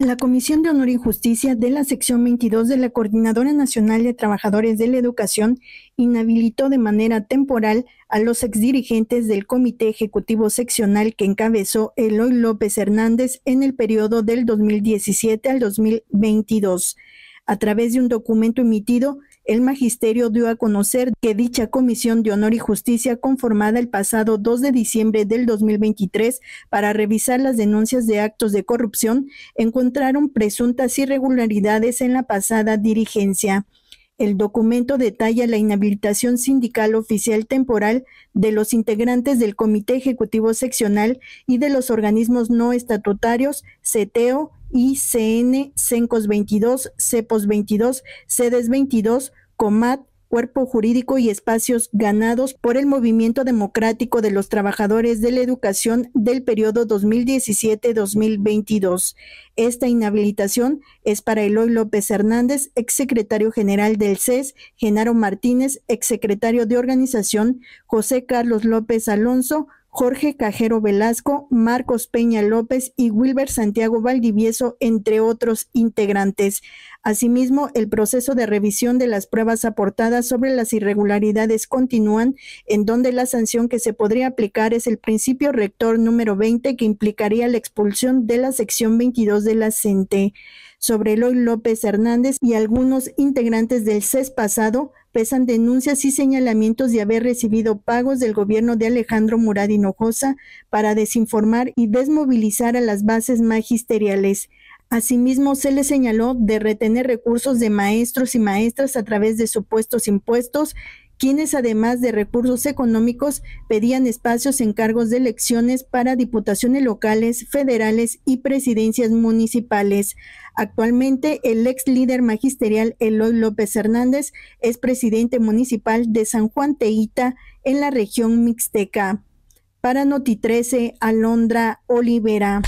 La Comisión de Honor y Justicia de la sección 22 de la Coordinadora Nacional de Trabajadores de la Educación inhabilitó de manera temporal a los exdirigentes del Comité Ejecutivo Seccional que encabezó Eloy López Hernández en el periodo del 2017 al 2022. A través de un documento emitido, el magisterio dio a conocer que dicha Comisión de Honor y Justicia, conformada el pasado 2 de diciembre del 2023 para revisar las denuncias de actos de corrupción, encontraron presuntas irregularidades en la pasada dirigencia. El documento detalla la inhabilitación sindical oficial temporal de los integrantes del Comité Ejecutivo Seccional y de los organismos no estatutarios, CETEO, ICN, CENCOS 22, CEPOS 22, CEDES 22, COMAT, cuerpo jurídico y espacios ganados por el movimiento democrático de los trabajadores de la educación del periodo 2017-2022. Esta inhabilitación es para Eloy López Hernández, exsecretario general del CES, Genaro Martínez, exsecretario de organización, José Carlos López Alonso, Jorge Cajero Velasco, Marcos Peña López y Wilber Santiago Valdivieso, entre otros integrantes. Asimismo, el proceso de revisión de las pruebas aportadas sobre las irregularidades continúan, en donde la sanción que se podría aplicar es el principio rector número 20 que implicaría la expulsión de la sección 22 de la CENTE. Sobre Eloy López Hernández y algunos integrantes del CES pasado, pesan denuncias y señalamientos de haber recibido pagos del gobierno de Alejandro Murad Hinojosa para desinformar y desmovilizar a las bases magisteriales. Asimismo, se le señaló de retener recursos de maestros y maestras a través de supuestos impuestos, quienes además de recursos económicos pedían espacios en cargos de elecciones para diputaciones locales, federales y presidencias municipales. Actualmente, el ex líder magisterial Eloy López Hernández es presidente municipal de San Juan Teíta en la región mixteca. Para Noti 13, Alondra Olivera.